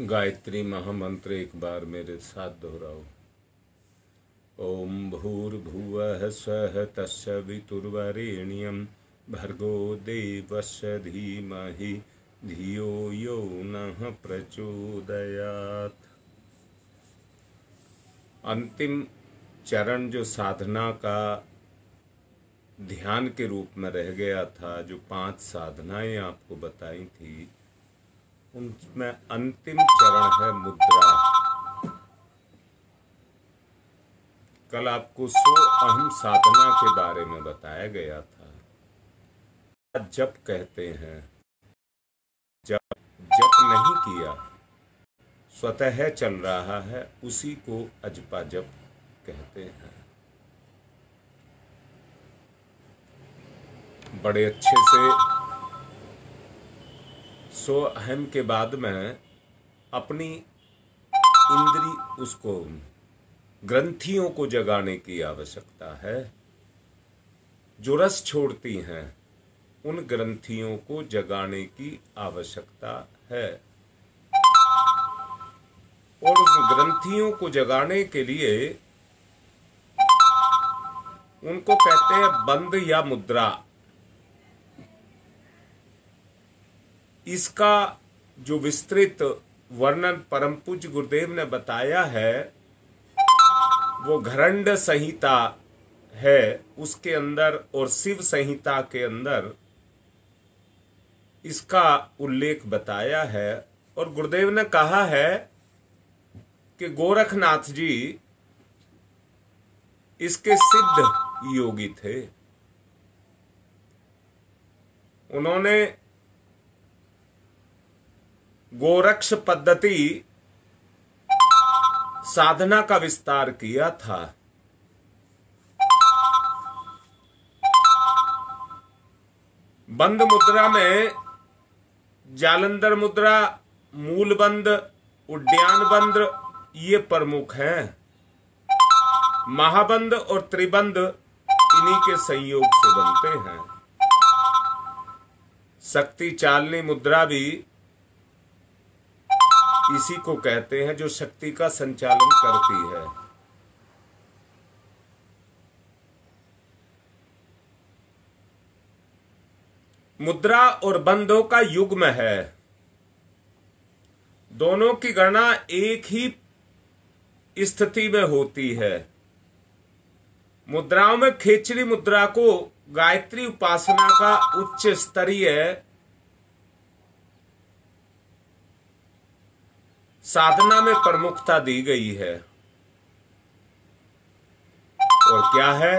गायत्री महामंत्र एक बार मेरे साथ दोहराओ ओम भूर्भुव स्व तस्वितुर्वरेण्यम भर्गो देवस्य धीमह धियो यो न प्रचोदयात अंतिम चरण जो साधना का ध्यान के रूप में रह गया था जो पांच साधनाएं आपको बताई थी उसमें अंतिम चरण है मुद्रा कल आपको सो अहम साधना के बारे में बताया गया था जप कहते हैं जब जप नहीं किया स्वतः चल रहा है उसी को अजपा जप कहते हैं बड़े अच्छे से सो अहम के बाद में अपनी इंद्री उसको ग्रंथियों को जगाने की आवश्यकता है जो रस छोड़ती हैं उन ग्रंथियों को जगाने की आवश्यकता है और उस ग्रंथियों को जगाने के लिए उनको कहते हैं बंद या मुद्रा इसका जो विस्तृत वर्णन परम पूज गुरुदेव ने बताया है वो घरंड संहिता है उसके अंदर और शिव संहिता के अंदर इसका उल्लेख बताया है और गुरुदेव ने कहा है कि गोरखनाथ जी इसके सिद्ध योगी थे उन्होंने गोरक्ष पद्धति साधना का विस्तार किया था बंद मुद्रा में जालंधर मुद्रा मूल बंद उड्डयन बंद ये प्रमुख हैं महाबंद और त्रिबंद इन्हीं के संयोग से बनते हैं शक्ति चालनी मुद्रा भी इसी को कहते हैं जो शक्ति का संचालन करती है मुद्रा और बंधों का युग्म है दोनों की गणना एक ही स्थिति में होती है मुद्राओं में खेचरी मुद्रा को गायत्री उपासना का उच्च स्तरीय साधना में प्रमुखता दी गई है और क्या है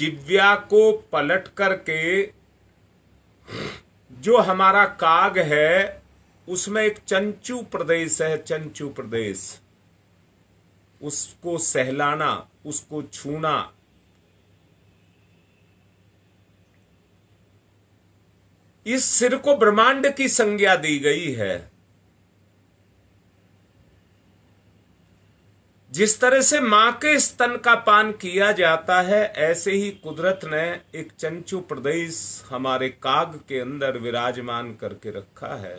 जिव्या को पलट करके जो हमारा काग है उसमें एक चंचू प्रदेश है चंचू प्रदेश उसको सहलाना उसको छूना इस सिर को ब्रह्मांड की संज्ञा दी गई है जिस तरह से मां के स्तन का पान किया जाता है ऐसे ही कुदरत ने एक चंचू प्रदेश हमारे काग के अंदर विराजमान करके रखा है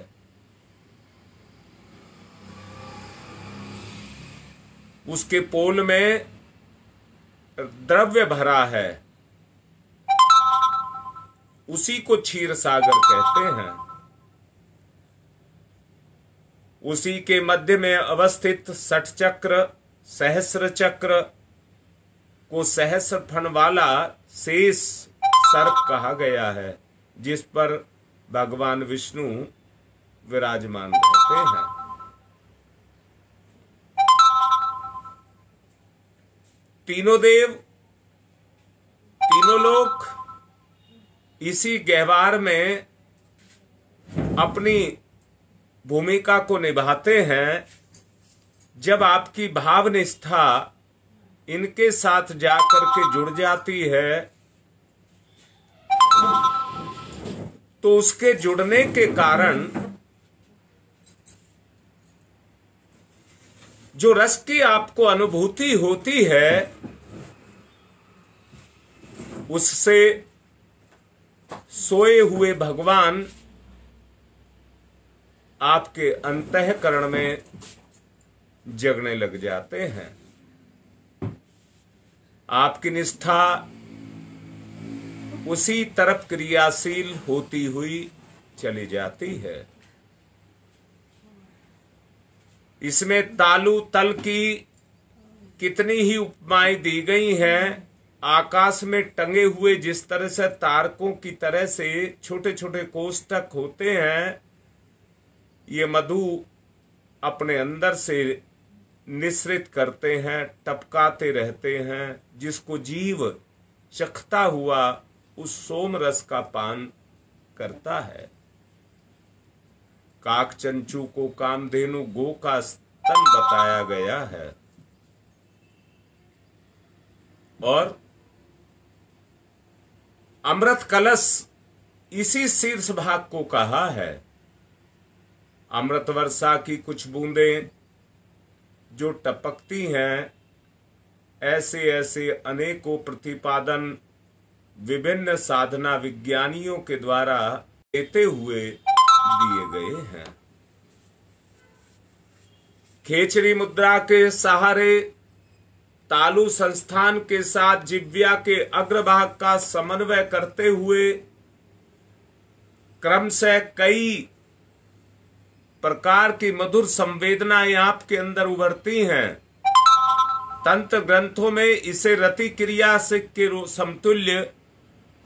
उसके पोल में द्रव्य भरा है उसी को क्षीर सागर कहते हैं उसी के मध्य में अवस्थित सठ चक्र सहस्र चक्र को सहस्र फन वाला शेष सर्प कहा गया है जिस पर भगवान विष्णु विराजमान रहते हैं तीनों देव तीनों लोग इसी गहवार में अपनी भूमिका को निभाते हैं जब आपकी भाव निष्ठा इनके साथ जाकर के जुड़ जाती है तो उसके जुड़ने के कारण जो रस की आपको अनुभूति होती है उससे सोए हुए भगवान आपके अंतकरण में जगने लग जाते हैं आपकी निष्ठा उसी तरफ क्रियाशील होती हुई चली जाती है इसमें तालु तल की कितनी ही उपमाएं दी गई हैं आकाश में टंगे हुए जिस तरह से तारकों की तरह से छोटे छोटे कोष्टक होते हैं ये मधु अपने अंदर से निश्रित करते हैं टपकाते रहते हैं जिसको जीव चखता हुआ उस सोम रस का पान करता है काकचंचू को कामधेनु गो का स्तन बताया गया है और अमृत कलश इसी शीर्ष भाग को कहा है अमृत वर्षा की कुछ बूंदें जो टपकती हैं ऐसे ऐसे अनेकों प्रतिपादन विभिन्न साधना विज्ञानियों के द्वारा देते हुए दिए गए हैं खेचरी मुद्रा के सहारे तालु संस्थान के साथ जिव्या के अग्रभाग का समन्वय करते हुए क्रम से कई प्रकार की मधुर संवेदनाएं आपके अंदर उभरती हैं तंत्र ग्रंथों में इसे रति क्रिया से के समतुल्य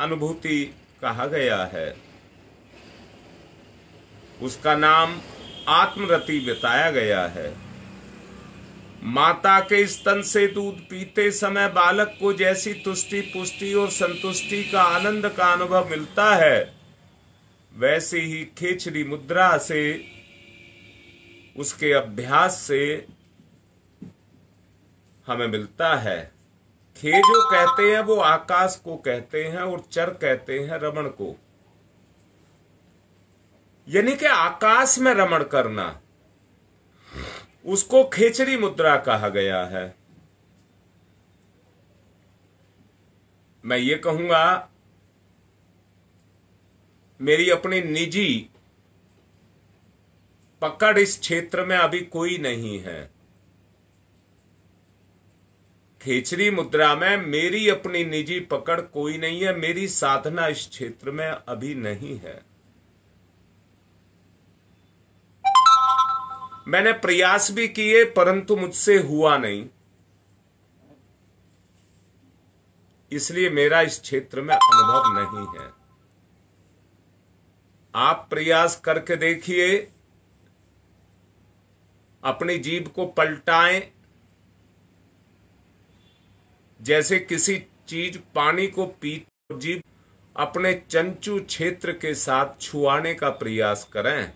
अनुभूति कहा गया है उसका नाम आत्मरति बताया गया है माता के स्तन से दूध पीते समय बालक को जैसी तुष्टि पुष्टि और संतुष्टि का आनंद का अनुभव मिलता है वैसे ही खेचड़ी मुद्रा से उसके अभ्यास से हमें मिलता है खे जो कहते हैं वो आकाश को कहते हैं और चर कहते हैं रमण को यानी कि आकाश में रमण करना उसको खेचड़ी मुद्रा कहा गया है मैं ये कहूंगा मेरी अपनी निजी पकड़ इस क्षेत्र में अभी कोई नहीं है खेचरी मुद्रा में मेरी अपनी निजी पकड़ कोई नहीं है मेरी साधना इस क्षेत्र में अभी नहीं है मैंने प्रयास भी किए परंतु मुझसे हुआ नहीं इसलिए मेरा इस क्षेत्र में अनुभव नहीं है आप प्रयास करके देखिए अपनी जीव को पलटाएं जैसे किसी चीज पानी को पी जीव अपने चंचू क्षेत्र के साथ छुआने का प्रयास करें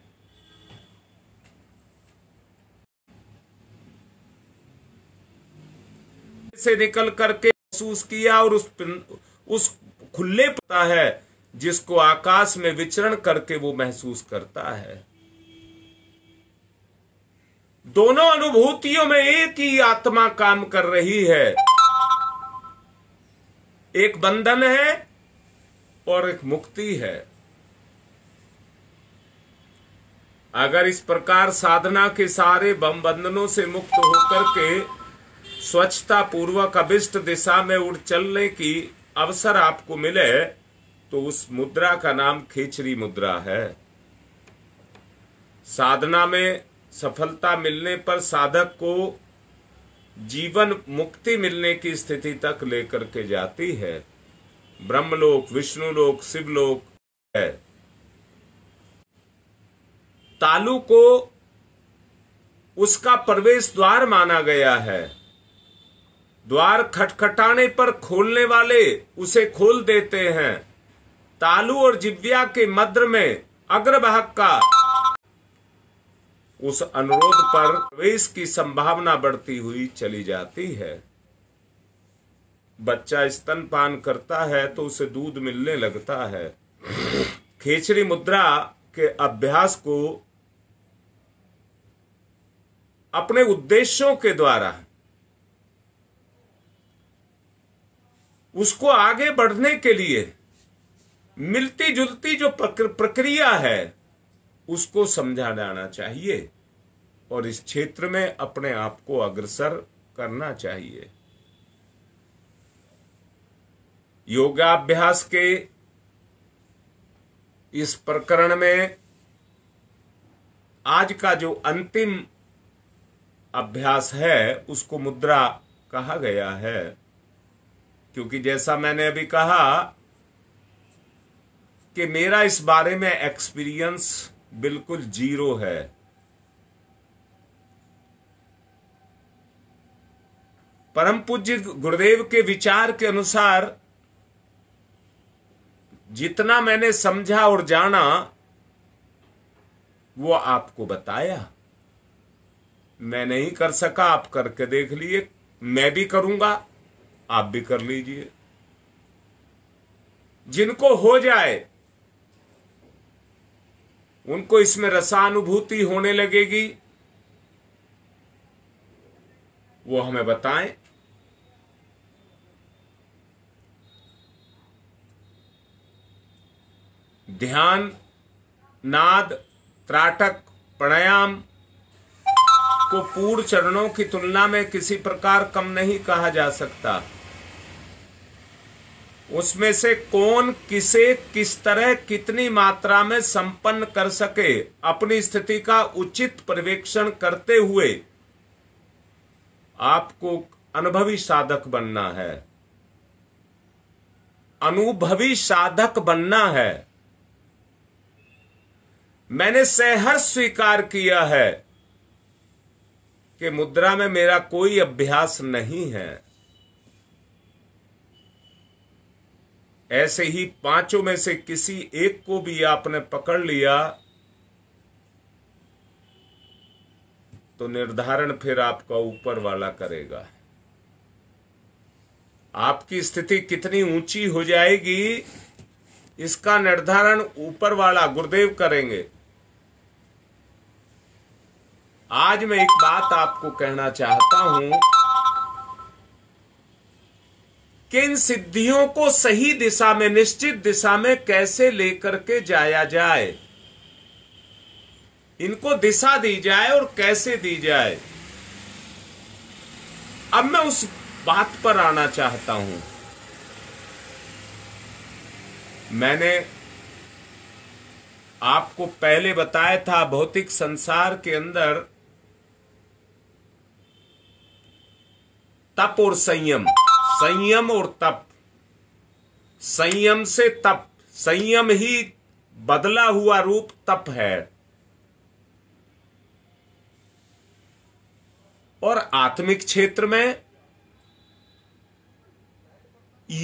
से निकल करके महसूस किया और उस उस खुले पता है जिसको आकाश में विचरण करके वो महसूस करता है दोनों अनुभूतियों में एक ही आत्मा काम कर रही है एक बंधन है और एक मुक्ति है अगर इस प्रकार साधना के सारे बम बंधनों से मुक्त होकर के स्वच्छता पूर्वक अभिष्ट दिशा में उड़ चलने की अवसर आपको मिले तो उस मुद्रा का नाम खेचरी मुद्रा है साधना में सफलता मिलने पर साधक को जीवन मुक्ति मिलने की स्थिति तक लेकर के जाती है ब्रह्मलोक विष्णुलोक शिवलोक है तालु को उसका प्रवेश द्वार माना गया है द्वार खटखटाने पर खोलने वाले उसे खोल देते हैं तालु और जिव्या के मद्र में अग्रभाग का उस अनुरोध पर प्रवेश की संभावना बढ़ती हुई चली जाती है बच्चा स्तनपान करता है तो उसे दूध मिलने लगता है खेचरी मुद्रा के अभ्यास को अपने उद्देश्यों के द्वारा उसको आगे बढ़ने के लिए मिलती जुलती जो प्रक्रिया है उसको समझा जाना चाहिए और इस क्षेत्र में अपने आप को अग्रसर करना चाहिए योगाभ्यास के इस प्रकरण में आज का जो अंतिम अभ्यास है उसको मुद्रा कहा गया है क्योंकि जैसा मैंने अभी कहा कि मेरा इस बारे में एक्सपीरियंस बिल्कुल जीरो है परम पूज्य गुरुदेव के विचार के अनुसार जितना मैंने समझा और जाना वो आपको बताया मैं नहीं कर सका आप करके देख लिए मैं भी करूंगा आप भी कर लीजिए जिनको हो जाए उनको इसमें रसानुभूति होने लगेगी वो हमें बताएं ध्यान नाद त्राटक प्राणायाम को पूर्ण चरणों की तुलना में किसी प्रकार कम नहीं कहा जा सकता उसमें से कौन किसे किस तरह कितनी मात्रा में संपन्न कर सके अपनी स्थिति का उचित पर्यवेक्षण करते हुए आपको अनुभवी साधक बनना है अनुभवी साधक बनना है मैंने सहर स्वीकार किया है कि मुद्रा में मेरा कोई अभ्यास नहीं है ऐसे ही पांचों में से किसी एक को भी आपने पकड़ लिया तो निर्धारण फिर आपका ऊपर वाला करेगा आपकी स्थिति कितनी ऊंची हो जाएगी इसका निर्धारण ऊपर वाला गुरुदेव करेंगे आज मैं एक बात आपको कहना चाहता हूं कि इन सिद्धियों को सही दिशा में निश्चित दिशा में कैसे लेकर के जाया जाए इनको दिशा दी जाए और कैसे दी जाए अब मैं उस बात पर आना चाहता हूं मैंने आपको पहले बताया था भौतिक संसार के अंदर तप और संयम संयम और तप संयम से तप संयम ही बदला हुआ रूप तप है और आत्मिक क्षेत्र में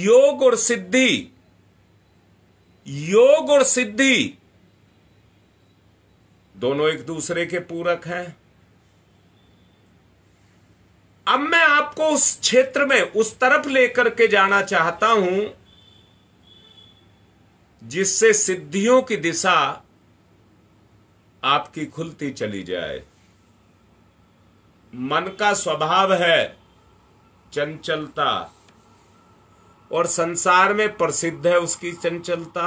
योग और सिद्धि योग और सिद्धि दोनों एक दूसरे के पूरक हैं अब मैं आपको उस क्षेत्र में उस तरफ लेकर के जाना चाहता हूं जिससे सिद्धियों की दिशा आपकी खुलती चली जाए मन का स्वभाव है चंचलता और संसार में प्रसिद्ध है उसकी चंचलता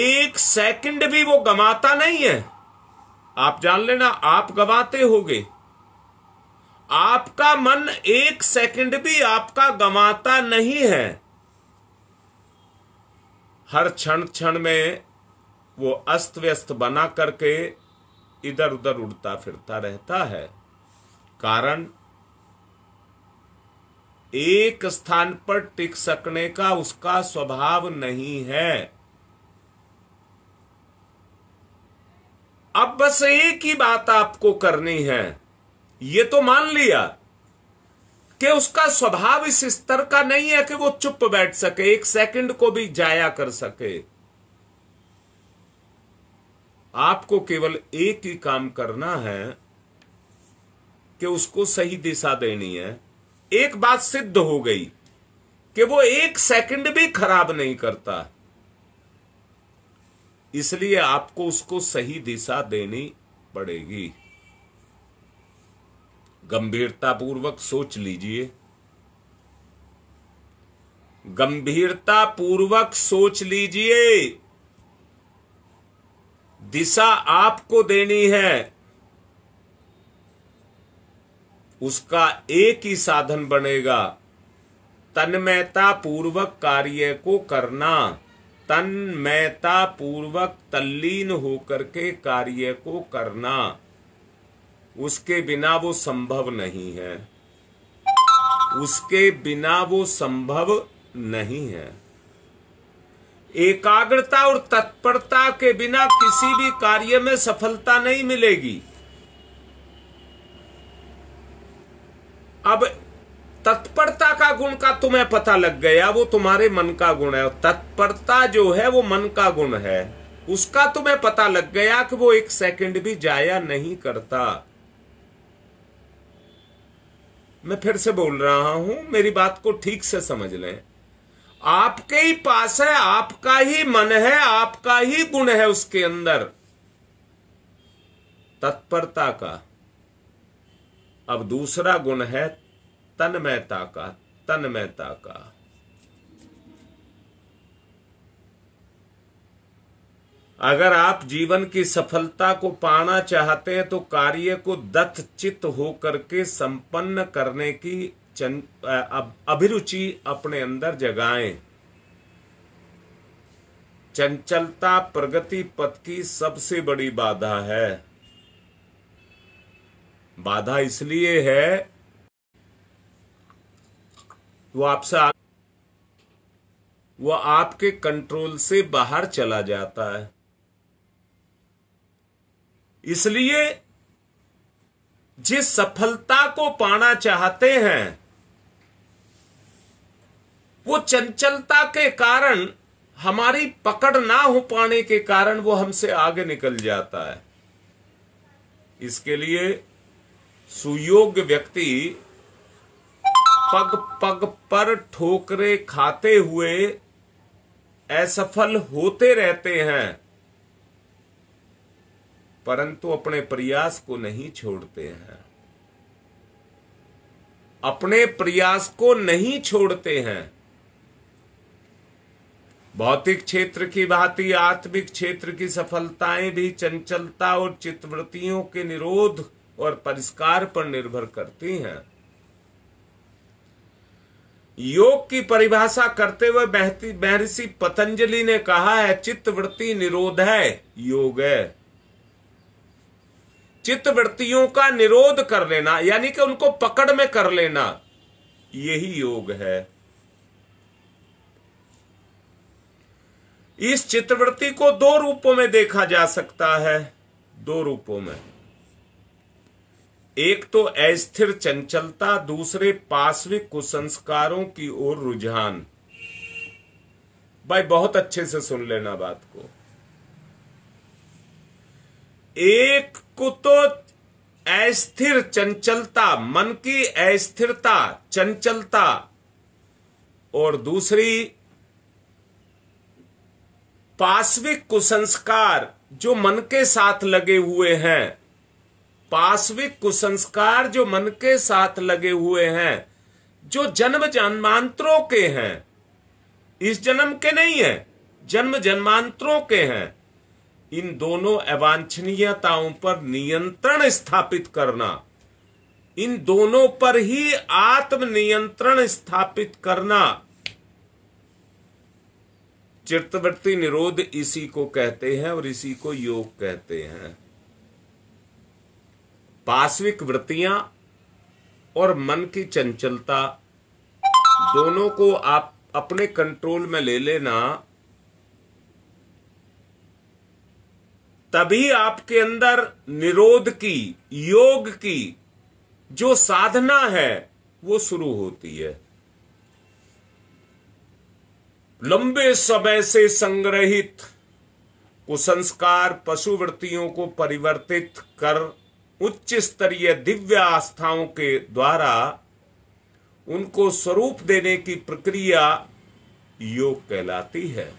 एक सेकंड भी वो गमाता नहीं है आप जान लेना आप गवाते होगे आपका मन एक सेकंड भी आपका गंवाता नहीं है हर क्षण क्षण में वो अस्त व्यस्त बना करके इधर उधर उड़ता फिरता रहता है कारण एक स्थान पर टिक सकने का उसका स्वभाव नहीं है अब बस एक ही बात आपको करनी है ये तो मान लिया कि उसका स्वभाव इस स्तर का नहीं है कि वो चुप बैठ सके एक सेकंड को भी जाया कर सके आपको केवल एक ही काम करना है कि उसको सही दिशा देनी है एक बात सिद्ध हो गई कि वो एक सेकंड भी खराब नहीं करता इसलिए आपको उसको सही दिशा देनी पड़ेगी गंभीरतापूर्वक सोच लीजिए गंभीरतापूर्वक सोच लीजिए दिशा आपको देनी है उसका एक ही साधन बनेगा तन्मयता पूर्वक कार्य को करना तन्मयता पूर्वक तल्लीन होकर के कार्य को करना उसके बिना वो संभव नहीं है उसके बिना वो संभव नहीं है एकाग्रता और तत्परता के बिना किसी भी कार्य में सफलता नहीं मिलेगी अब तत्परता का गुण का तुम्हें पता लग गया वो तुम्हारे मन का गुण है तत्परता जो है वो मन का गुण है उसका तुम्हें पता लग गया कि वो एक सेकंड भी जाया नहीं करता मैं फिर से बोल रहा हूं मेरी बात को ठीक से समझ लें आपके ही पास है आपका ही मन है आपका ही गुण है उसके अंदर तत्परता का अब दूसरा गुण है तन्मयता का तन्मयता का अगर आप जीवन की सफलता को पाना चाहते हैं तो कार्य को चित्त होकर के संपन्न करने की अभिरुचि अपने अंदर जगाएं चंचलता प्रगति पथ की सबसे बड़ी बाधा है बाधा इसलिए है वो आपसे वो आपके कंट्रोल से बाहर चला जाता है इसलिए जिस सफलता को पाना चाहते हैं वो चंचलता के कारण हमारी पकड़ ना हो पाने के कारण वो हमसे आगे निकल जाता है इसके लिए सुयोग्य व्यक्ति पग पग पर ठोकरे खाते हुए असफल होते रहते हैं परंतु अपने प्रयास को नहीं छोड़ते हैं अपने प्रयास को नहीं छोड़ते हैं भौतिक क्षेत्र की भांति आत्मिक क्षेत्र की सफलताएं भी चंचलता और चित्तवृत्तियों के निरोध और परिष्कार पर निर्भर करती हैं योग की परिभाषा करते हुए महर्षि पतंजलि ने कहा है चित्तवृत्ति निरोध है योग है चित्त वृत्तियों का निरोध कर लेना यानी कि उनको पकड़ में कर लेना यही योग है इस चित्रवृत्ति को दो रूपों में देखा जा सकता है दो रूपों में एक तो अस्थिर चंचलता दूसरे पार्श्विक कुसंस्कारों की ओर रुझान भाई बहुत अच्छे से सुन लेना बात को एक को तो अस्थिर चंचलता मन की अस्थिरता चंचलता और दूसरी पाश्विक कुसंस्कार जो मन के साथ लगे हुए हैं पाश्विक कुसंस्कार जो मन के साथ लगे हुए हैं जो जन्म जन्मांतरों के हैं इस जन्म के नहीं है जन्म जन्मांतरों के हैं इन दोनों अवांछनीयताओं पर नियंत्रण स्थापित करना इन दोनों पर ही आत्मनियंत्रण स्थापित करना चित्तवृत्ति निरोध इसी को कहते हैं और इसी को योग कहते हैं पाश्विक वृत्तियां और मन की चंचलता दोनों को आप अपने कंट्रोल में ले लेना तभी आपके अंदर निरोध की योग की जो साधना है वो शुरू होती है लंबे समय से संग्रहित कुसंस्कार पशुवृत्तियों को परिवर्तित कर उच्च स्तरीय दिव्य आस्थाओं के द्वारा उनको स्वरूप देने की प्रक्रिया योग कहलाती है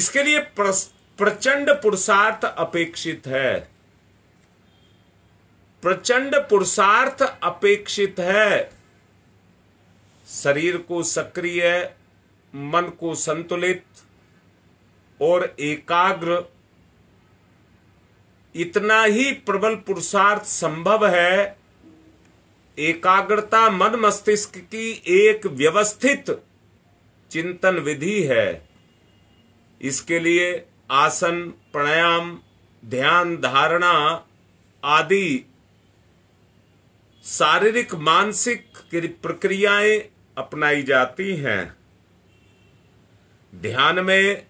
इसके लिए प्रस्त प्रचंड पुरुषार्थ अपेक्षित है प्रचंड पुरुषार्थ अपेक्षित है शरीर को सक्रिय मन को संतुलित और एकाग्र इतना ही प्रबल पुरुषार्थ संभव है एकाग्रता मन मस्तिष्क की एक व्यवस्थित चिंतन विधि है इसके लिए आसन प्राणायाम ध्यान धारणा आदि शारीरिक मानसिक प्रक्रियाएं अपनाई जाती हैं ध्यान में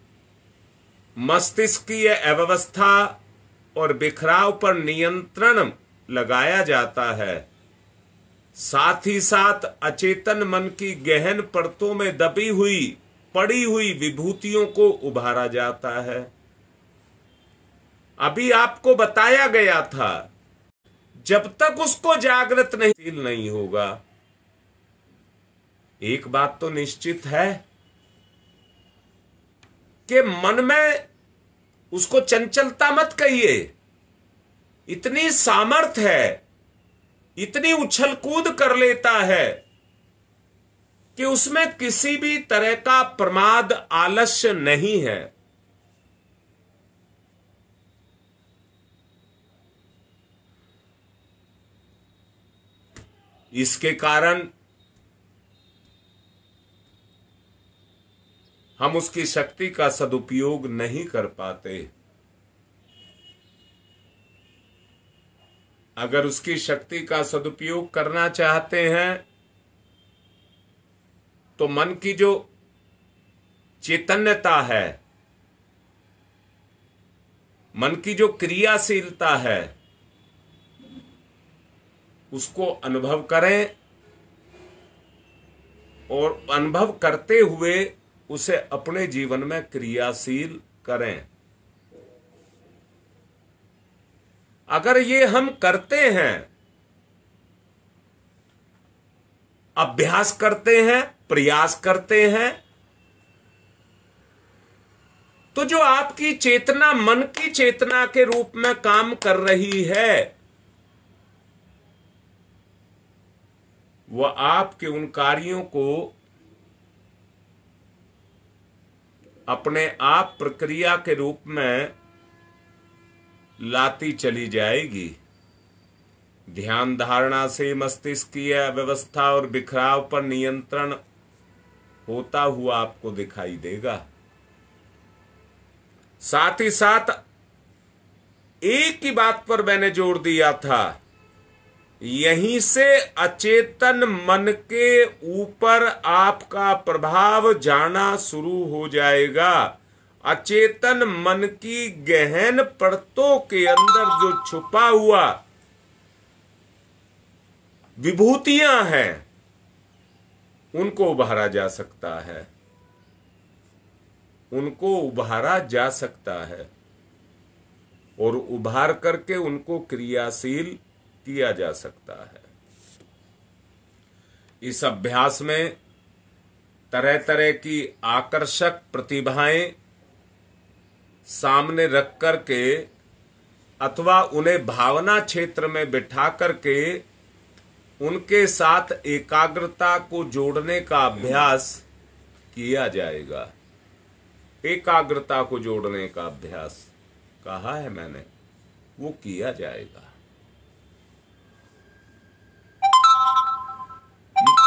मस्तिष्क की अव्यवस्था और बिखराव पर नियंत्रण लगाया जाता है साथ ही साथ अचेतन मन की गहन परतों में दबी हुई पड़ी हुई विभूतियों को उभारा जाता है अभी आपको बताया गया था जब तक उसको जागृत नहीं नहीं होगा एक बात तो निश्चित है कि मन में उसको चंचलता मत कहिए इतनी सामर्थ है इतनी उछल कूद कर लेता है कि उसमें किसी भी तरह का प्रमाद आलस्य नहीं है इसके कारण हम उसकी शक्ति का सदुपयोग नहीं कर पाते अगर उसकी शक्ति का सदुपयोग करना चाहते हैं तो मन की जो चैतन्यता है मन की जो क्रियाशीलता है उसको अनुभव करें और अनुभव करते हुए उसे अपने जीवन में क्रियाशील करें अगर ये हम करते हैं अभ्यास करते हैं प्रयास करते हैं तो जो आपकी चेतना मन की चेतना के रूप में काम कर रही है वह आपके उन कार्यों को अपने आप प्रक्रिया के रूप में लाती चली जाएगी ध्यान धारणा से मस्तिष्क की व्यवस्था और बिखराव पर नियंत्रण होता हुआ आपको दिखाई देगा साथ ही साथ एक ही बात पर मैंने जोर दिया था यहीं से अचेतन मन के ऊपर आपका प्रभाव जाना शुरू हो जाएगा अचेतन मन की गहन परतों के अंदर जो छुपा हुआ विभूतियां हैं उनको उभारा जा सकता है उनको उभारा जा सकता है और उभार करके उनको क्रियाशील किया जा सकता है इस अभ्यास में तरह तरह की आकर्षक प्रतिभाएं सामने रख करके अथवा उन्हें भावना क्षेत्र में बिठा करके उनके साथ एकाग्रता को जोड़ने का अभ्यास किया जाएगा एकाग्रता को जोड़ने का अभ्यास कहा है मैंने वो किया जाएगा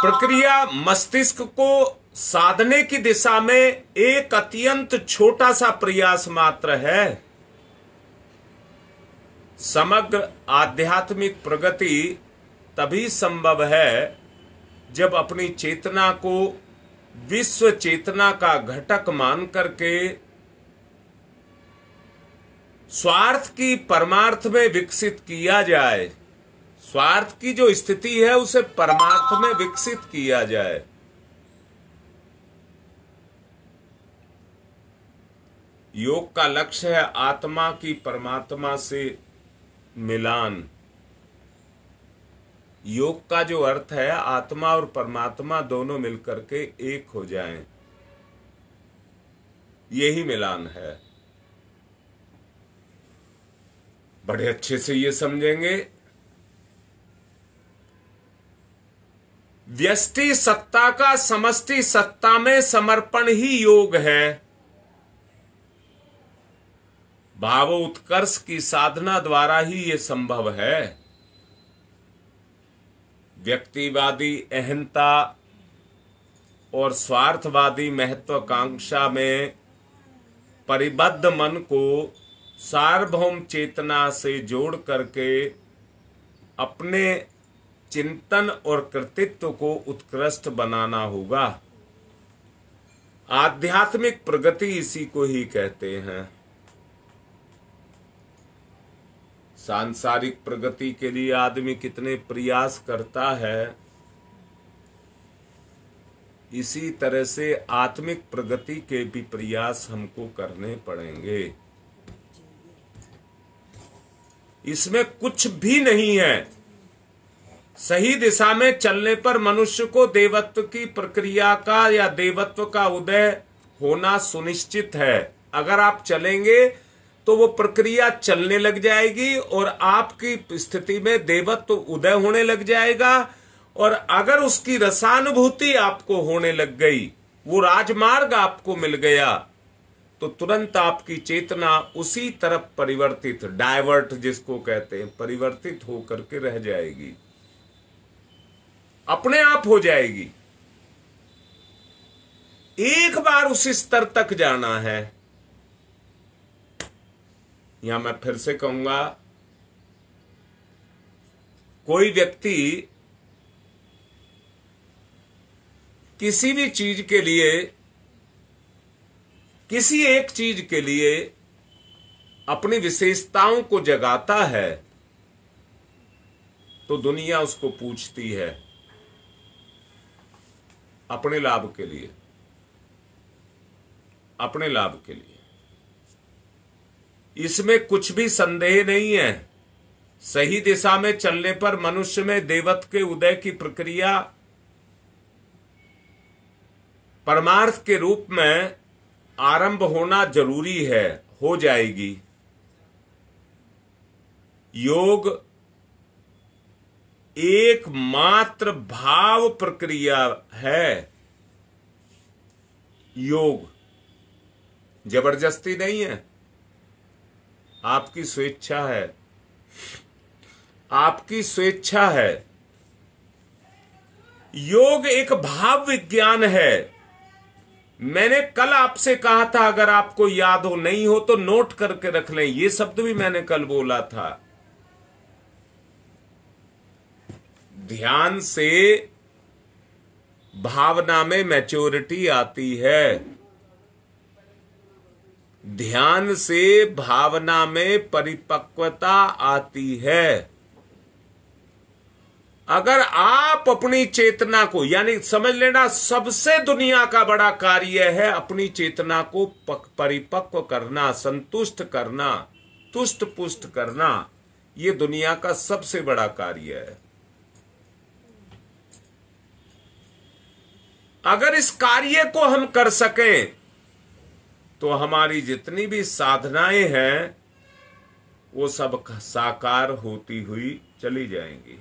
प्रक्रिया मस्तिष्क को साधने की दिशा में एक अत्यंत छोटा सा प्रयास मात्र है समग्र आध्यात्मिक प्रगति तभी संभव है जब अपनी चेतना को विश्व चेतना का घटक मान करके स्वार्थ की परमार्थ में विकसित किया जाए स्वार्थ की जो स्थिति है उसे परमार्थ में विकसित किया जाए योग का लक्ष्य है आत्मा की परमात्मा से मिलान योग का जो अर्थ है आत्मा और परमात्मा दोनों मिलकर के एक हो जाएं यही मिलान है बड़े अच्छे से ये समझेंगे व्यष्टि सत्ता का समष्टि सत्ता में समर्पण ही योग है भाव उत्कर्ष की साधना द्वारा ही ये संभव है व्यक्तिवादी अहंता और स्वार्थवादी महत्वाकांक्षा में परिबद्ध मन को सार्वभौम चेतना से जोड़ करके अपने चिंतन और कृतित्व को उत्कृष्ट बनाना होगा आध्यात्मिक प्रगति इसी को ही कहते हैं सांसारिक प्रगति के लिए आदमी कितने प्रयास करता है इसी तरह से आत्मिक प्रगति के भी प्रयास हमको करने पड़ेंगे इसमें कुछ भी नहीं है सही दिशा में चलने पर मनुष्य को देवत्व की प्रक्रिया का या देवत्व का उदय होना सुनिश्चित है अगर आप चलेंगे तो वो प्रक्रिया चलने लग जाएगी और आपकी स्थिति में देवत्व उदय होने लग जाएगा और अगर उसकी रसानुभूति आपको होने लग गई वो राजमार्ग आपको मिल गया तो तुरंत आपकी चेतना उसी तरफ परिवर्तित डायवर्ट जिसको कहते हैं परिवर्तित होकर के रह जाएगी अपने आप हो जाएगी एक बार उस स्तर तक जाना है या मैं फिर से कहूंगा कोई व्यक्ति किसी भी चीज के लिए किसी एक चीज के लिए अपनी विशेषताओं को जगाता है तो दुनिया उसको पूछती है अपने लाभ के लिए अपने लाभ के लिए इसमें कुछ भी संदेह नहीं है सही दिशा में चलने पर मनुष्य में देवत्व के उदय की प्रक्रिया परमार्थ के रूप में आरंभ होना जरूरी है हो जाएगी योग एक मात्र भाव प्रक्रिया है योग जबरदस्ती नहीं है आपकी स्वेच्छा है आपकी स्वेच्छा है योग एक भाव विज्ञान है मैंने कल आपसे कहा था अगर आपको याद हो नहीं हो तो नोट करके रख लें ये शब्द भी मैंने कल बोला था ध्यान से भावना में मैच्योरिटी आती है ध्यान से भावना में परिपक्वता आती है अगर आप अपनी चेतना को यानी समझ लेना सबसे दुनिया का बड़ा कार्य है अपनी चेतना को परिपक्व करना संतुष्ट करना तुष्ट पुष्ट करना यह दुनिया का सबसे बड़ा कार्य है अगर इस कार्य को हम कर सकें तो हमारी जितनी भी साधनाएं हैं वो सब साकार होती हुई चली जाएंगी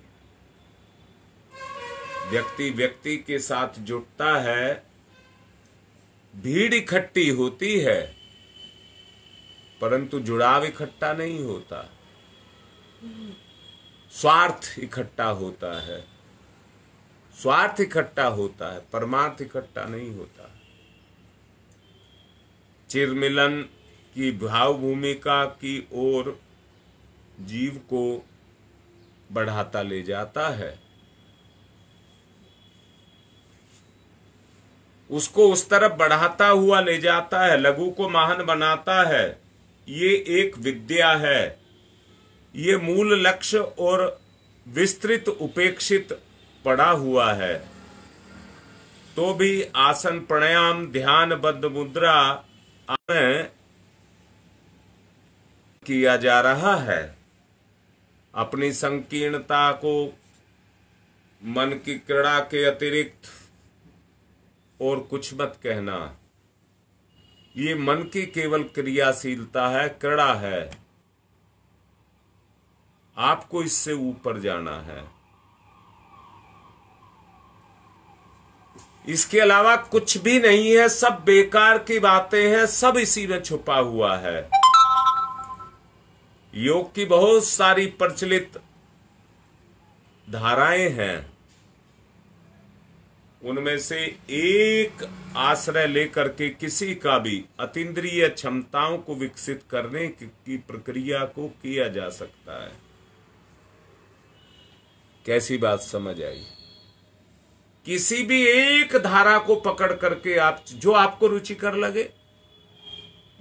व्यक्ति व्यक्ति के साथ जुटता है भीड़ इकट्ठी होती है परंतु जुड़ाव इकट्ठा नहीं होता स्वार्थ इकट्ठा होता है स्वार्थ इकट्ठा होता है परमार्थ इकट्ठा नहीं होता चिरमिलन की भाव भूमिका की ओर जीव को बढ़ाता ले जाता है उसको उस तरफ बढ़ाता हुआ ले जाता है लघु को महान बनाता है ये एक विद्या है ये मूल लक्ष्य और विस्तृत उपेक्षित पड़ा हुआ है तो भी आसन प्राणायाम ध्यान बद्ध मुद्रा में किया जा रहा है अपनी संकीर्णता को मन की क्रीड़ा के अतिरिक्त और कुछ मत कहना ये मन की केवल क्रियाशीलता है क्रीड़ा है आपको इससे ऊपर जाना है इसके अलावा कुछ भी नहीं है सब बेकार की बातें हैं सब इसी में छुपा हुआ है योग की बहुत सारी प्रचलित धाराएं हैं उनमें से एक आश्रय लेकर के किसी का भी अतीन्द्रिय क्षमताओं को विकसित करने की प्रक्रिया को किया जा सकता है कैसी बात समझ आई किसी भी एक धारा को पकड़ करके आप जो आपको रुचिकर लगे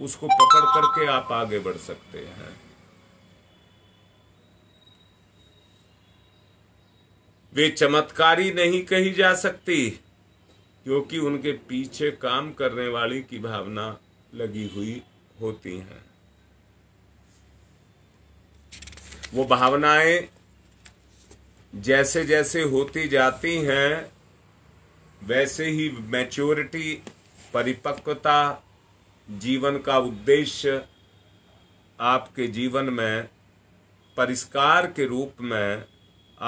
उसको पकड़ करके आप आगे बढ़ सकते हैं वे चमत्कारी नहीं कही जा सकती क्योंकि उनके पीछे काम करने वाली की भावना लगी हुई होती है वो भावनाएं जैसे जैसे होती जाती हैं वैसे ही मैच्योरिटी परिपक्वता जीवन का उद्देश्य आपके जीवन में परिष्कार के रूप में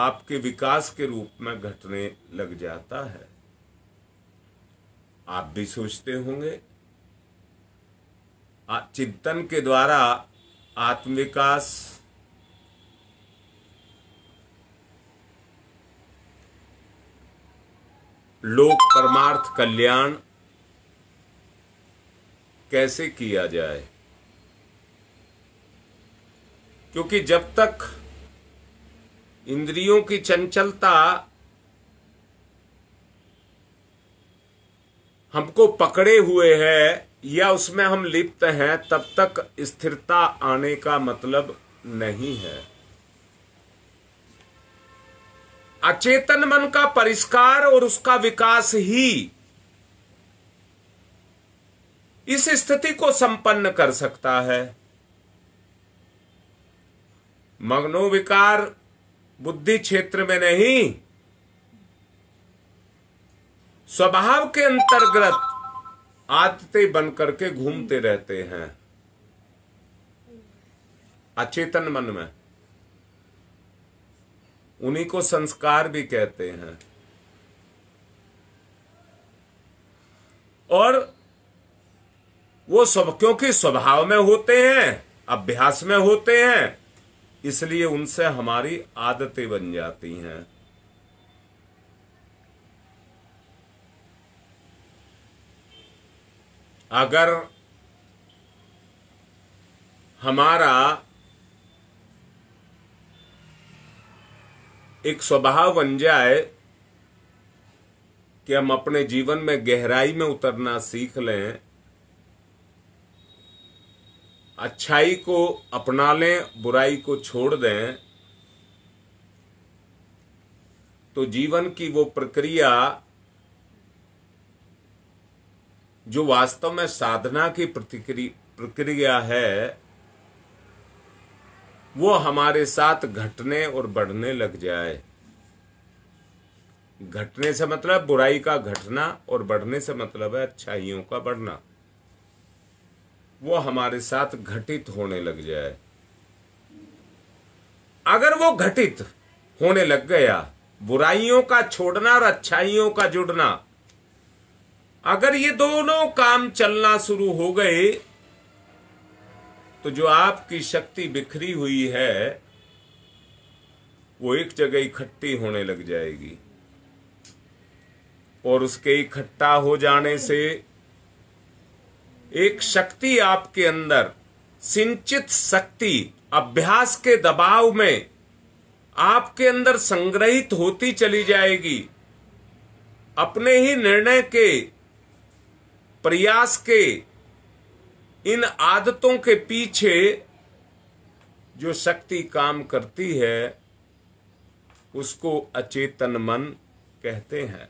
आपके विकास के रूप में घटने लग जाता है आप भी सोचते होंगे चिंतन के द्वारा आत्मविकास लोक परमार्थ कल्याण कैसे किया जाए क्योंकि जब तक इंद्रियों की चंचलता हमको पकड़े हुए है या उसमें हम लिप्त हैं तब तक स्थिरता आने का मतलब नहीं है अचेतन मन का परिष्कार और उसका विकास ही इस स्थिति को संपन्न कर सकता है मग्नोविकार बुद्धि क्षेत्र में नहीं स्वभाव के अंतर्गत आदते बन करके घूमते रहते हैं अचेतन मन में उन्हीं को संस्कार भी कहते हैं और वो सब क्योंकि स्वभाव में होते हैं अभ्यास में होते हैं इसलिए उनसे हमारी आदतें बन जाती हैं अगर हमारा एक स्वभाव बन जाए कि हम अपने जीवन में गहराई में उतरना सीख लें अच्छाई को अपना लें बुराई को छोड़ दें तो जीवन की वो प्रक्रिया जो वास्तव में साधना की प्रतिक्रिया है वो हमारे साथ घटने और बढ़ने लग जाए घटने से मतलब बुराई का घटना और बढ़ने से मतलब है अच्छाइयों का बढ़ना वो हमारे साथ घटित होने लग जाए अगर वो घटित होने लग गया बुराइयों का छोड़ना और अच्छाइयों का जुड़ना अगर ये दोनों काम चलना शुरू हो गए तो जो आपकी शक्ति बिखरी हुई है वो एक जगह इकट्ठी होने लग जाएगी और उसके इकट्ठा हो जाने से एक शक्ति आपके अंदर सिंचित शक्ति अभ्यास के दबाव में आपके अंदर संग्रहित होती चली जाएगी अपने ही निर्णय के प्रयास के इन आदतों के पीछे जो शक्ति काम करती है उसको अचेतन मन कहते हैं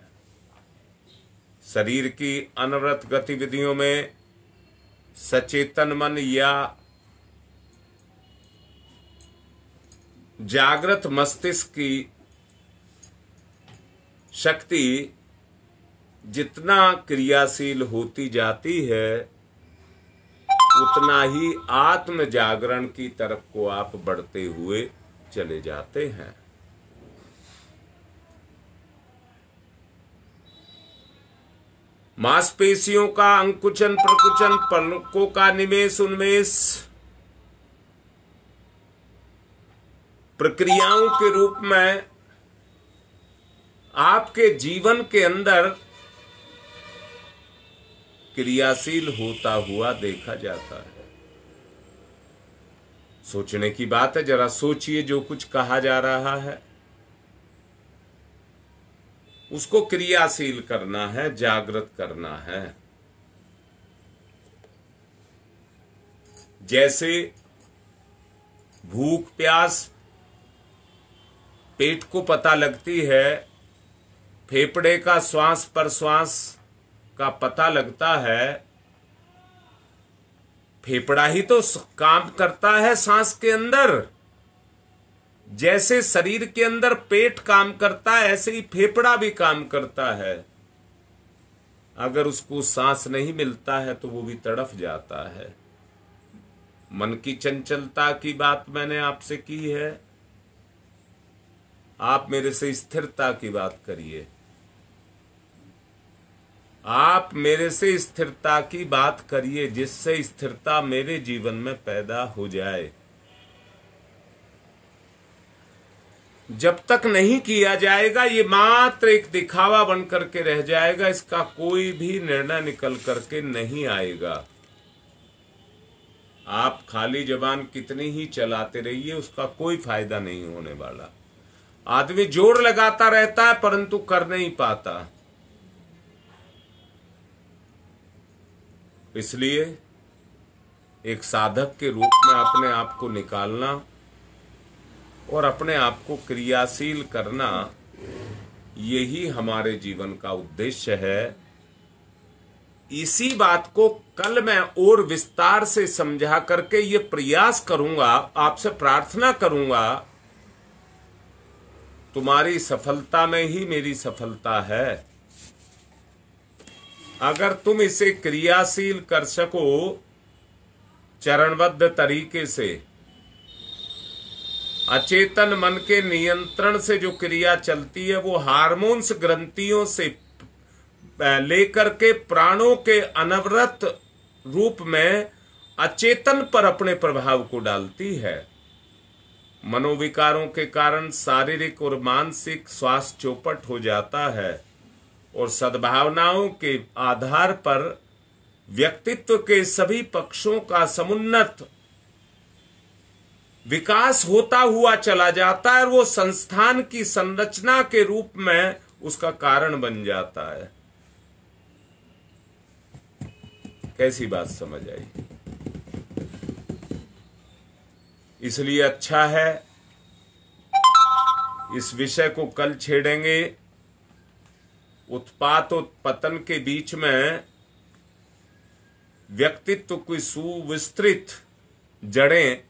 शरीर की अनवरत गतिविधियों में सचेतन मन या जागृत मस्तिष्क की शक्ति जितना क्रियाशील होती जाती है उतना ही आत्म जागरण की तरफ को आप बढ़ते हुए चले जाते हैं मांसपेशियों का अंकुचन प्रकुचन पलकों का निमेश उन्मेष प्रक्रियाओं के रूप में आपके जीवन के अंदर क्रियाशील होता हुआ देखा जाता है सोचने की बात है जरा सोचिए जो कुछ कहा जा रहा है उसको क्रियाशील करना है जागृत करना है जैसे भूख प्यास पेट को पता लगती है फेफड़े का श्वास पर श्वास का पता लगता है फेफड़ा ही तो काम करता है सांस के अंदर जैसे शरीर के अंदर पेट काम करता है ऐसे ही फेफड़ा भी काम करता है अगर उसको सांस नहीं मिलता है तो वो भी तड़फ जाता है मन की चंचलता की बात मैंने आपसे की है आप मेरे से स्थिरता की बात करिए आप मेरे से स्थिरता की बात करिए जिससे स्थिरता मेरे जीवन में पैदा हो जाए जब तक नहीं किया जाएगा ये मात्र एक दिखावा बन करके रह जाएगा इसका कोई भी निर्णय निकल करके नहीं आएगा आप खाली जबान कितनी ही चलाते रहिए उसका कोई फायदा नहीं होने वाला आदमी जोर लगाता रहता है परंतु कर नहीं पाता इसलिए एक साधक के रूप में अपने आप को निकालना और अपने आप को क्रियाशील करना यही हमारे जीवन का उद्देश्य है इसी बात को कल मैं और विस्तार से समझा करके ये प्रयास करूंगा आपसे प्रार्थना करूंगा तुम्हारी सफलता में ही मेरी सफलता है अगर तुम इसे क्रियाशील कर सको चरणबद्ध तरीके से अचेतन मन के नियंत्रण से जो क्रिया चलती है वो हार्मोन्स ग्रंथियों से लेकर के प्राणों के अनवरत रूप में अचेतन पर अपने प्रभाव को डालती है मनोविकारों के कारण शारीरिक और मानसिक स्वास्थ्य चौपट हो जाता है और सद्भावनाओं के आधार पर व्यक्तित्व के सभी पक्षों का समुन्नत विकास होता हुआ चला जाता है और वो संस्थान की संरचना के रूप में उसका कारण बन जाता है कैसी बात समझ आई इसलिए अच्छा है इस विषय को कल छेड़ेंगे उत्पात और पतन के बीच में व्यक्तित्व की सुविस्तृत जड़ें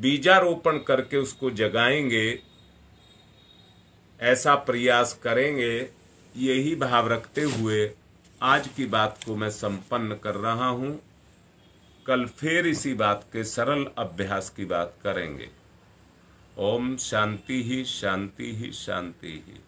बीजारोपण करके उसको जगाएंगे ऐसा प्रयास करेंगे यही भाव रखते हुए आज की बात को मैं संपन्न कर रहा हूं कल फिर इसी बात के सरल अभ्यास की बात करेंगे ओम शांति ही शांति ही शांति ही